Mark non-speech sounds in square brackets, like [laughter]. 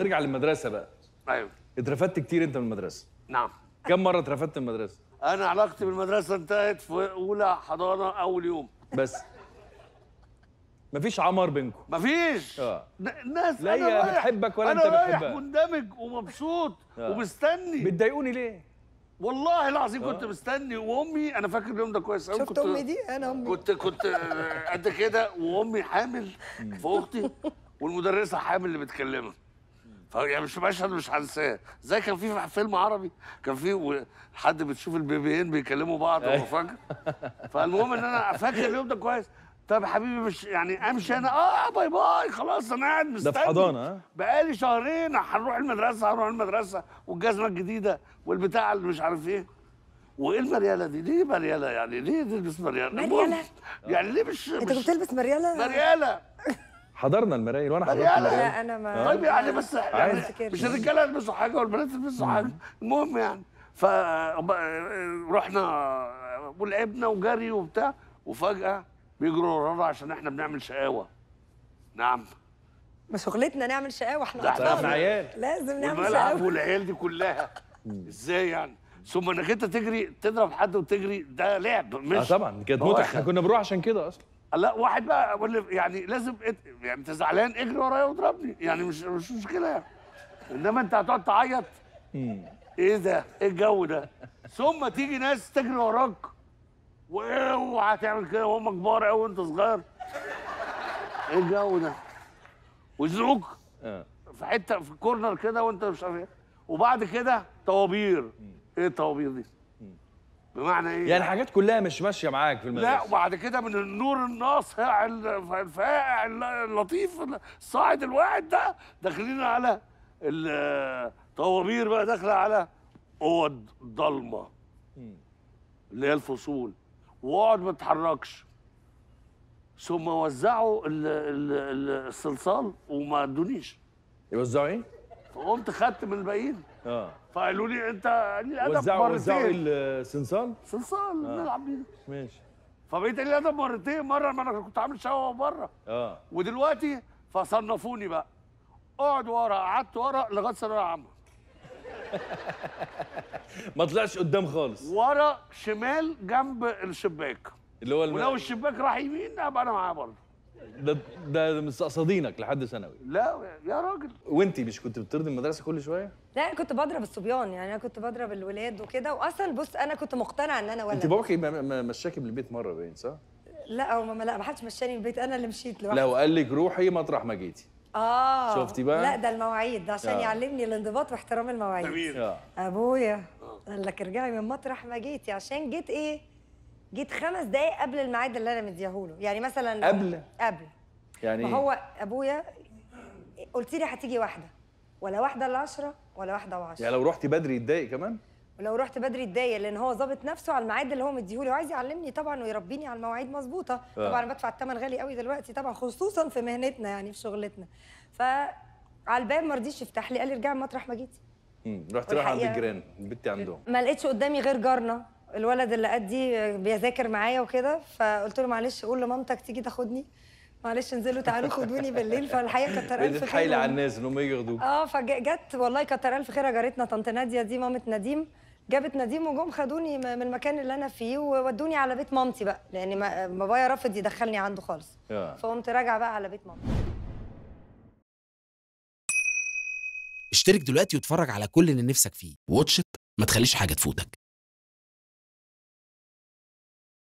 نرجع للمدرسه بقى ايوه اترفدت كتير انت من المدرسه نعم كم مره اترفدت من المدرسه انا علاقتي بالمدرسه انتهت في اولى حضانه اول يوم بس مفيش عمار بينكم مفيش اه ناس لا هي بتحبك ولا انت بتحبها انا رايح مندمج ومبسوط آه. ومستني بتضايقوني ليه والله العظيم آه. كنت مستني وامي انا فاكر اليوم ده كويس قوي شفت امي دي انا امي كنت كنت قد كده وامي حامل فوقتي [laughs] والمدرسه حامل اللي بتكلمها اه، يعني مش مشهد مش هنساه زي كان في فيلم عربي كان في حد بتشوف البيبيين بيكلموا بعض هو ايه. فاكر فالمهم ان انا فاكر اليوم ده كويس طب يا حبيبي مش يعني امشي انا اه باي باي خلاص انا قاعد مستني ده في حضانه بقالي شهرين هنروح المدرسه هنروح المدرسه والجزمه الجديده والبتاع اللي مش عارف ايه وايه المرياله دي؟ ليه مرياله يعني؟ ليه تلبس مرياله؟ مرياله؟ يعني ليه مش انت كنت تلبس مرياله؟ مرياله حضرنا المرايه وانا طيب حضرت يعني المرايل لا انا ما طيب يعني بس يعني مش الرجاله يلبسوا حاجه والبنات يلبسوا حاجه المهم يعني ف رحنا ولعبنا وجري وبتاع وفجاه بيجروا ورانا عشان احنا بنعمل شقاوه نعم ما شغلتنا نعمل شقاوه احنا احنا عيال لازم نعمل شقاوه والعيال دي كلها ازاي يعني ثم انك انت تجري تضرب حد وتجري ده لعب مش اه طبعا كانت متعه احنا كنا بنروح عشان كده اصلا لا واحد بقى يعني لازم يعني انت زعلان اجري ورايا واضربني يعني مش مش مشكله يعني انما انت هتقعد تعيط ايه ده ايه الجو ده ثم تيجي ناس تجري وراك واوعى تعمل كده وهم كبار قوي وانت صغير ايه الجو ده ويزنقوك آه. في حته في كورنر كده وانت مش عارف ايه وبعد كده طوابير ايه الطوابير دي بمعنى ايه؟ يعني حاجات كلها مش ماشيه معاك في المدرسه لا وبعد كده من النور الناصع الفاقع اللطيف الصاعد الواعد ده داخلين على الطوابير بقى داخله على اوض ضلمه اللي هي الفصول واقعد ما تتحركش ثم وزعوا الصلصال وما ادونيش يوزعوا ايه؟ فقمت خدت من الباقيين اه فقالوا لي انت الادب وزعوا وزعوا السنصال؟ سنصال آه. بنلعب بيه ماشي فبقيت الادب مرتين مره ما انا كنت عامل شقوه بره اه ودلوقتي فصنفوني بقى اقعد ورا قعدت ورا لغايه ثانويه عامه [laughs] ما طلعش قدام خالص ورا شمال جنب الشباك اللي هو ولو الشباك راح يمين ابقى انا معاه برضه ده ده مستقصدينك لحد ثانوي لا يا راجل وانت مش كنت بترضي المدرسه كل شويه لا انا كنت بضرب الصبيان يعني انا كنت بضرب الولاد وكده واصلا بص انا كنت مقتنع ان انا ولد انت باباك مشاكي من البيت مره باين صح لا هو لا ما حدش مشاني من البيت انا اللي مشيت لوحدي لا وقال لك روحي مطرح ما جيتي اه شفتي بقى لا ده المواعيد ده عشان آه. يعلمني الانضباط واحترام المواعيد جميل آه. ابويا قال لك ارجعي من مطرح ما جيتي عشان جيت ايه جيت خمس دقايق قبل الميعاد اللي انا مدياهوله يعني مثلا قبل قبل يعني ما إيه؟ هو ابويا قلت لي هتيجي واحده ولا واحده الا 10 ولا واحده و10 يعني لو رحتي بدري يتضايق كمان ولو رحت بدري اتضايق لان هو ظابط نفسه على الميعاد اللي هو مديهولي وعايز يعلمني طبعا ويربيني على المواعيد مظبوطه آه. طبعا بدفع الثمن غالي قوي دلوقتي طبعا خصوصا في مهنتنا يعني في شغلتنا ف على الباب ما رضيش يفتح لي قال لي ارجعي مطرح ما جيتي رحت رايحه عند الجيران بنتي عندهم ما لقيتش قدامي غير جارنا الولد اللي قدي بيذاكر معايا وكده فقلت له معلش قول لمامتك تيجي تاخدني معلش انزلوا تعالوا خدوني بالليل فالحقيقه كتر الف خير حايله على الناس انهم يجوا ياخدوك اه فجت والله كتر الف خير جارتنا طنط ناديه دي مامه نديم جابت نديم وجم خدوني من المكان اللي انا فيه وودوني على بيت مامتي بقى لان بابايا رفض يدخلني عنده خالص آه. فقمت راجعه بقى على بيت مامتي اشترك دلوقتي واتفرج على كل اللي نفسك فيه واتش ما تخليش حاجه تفوتك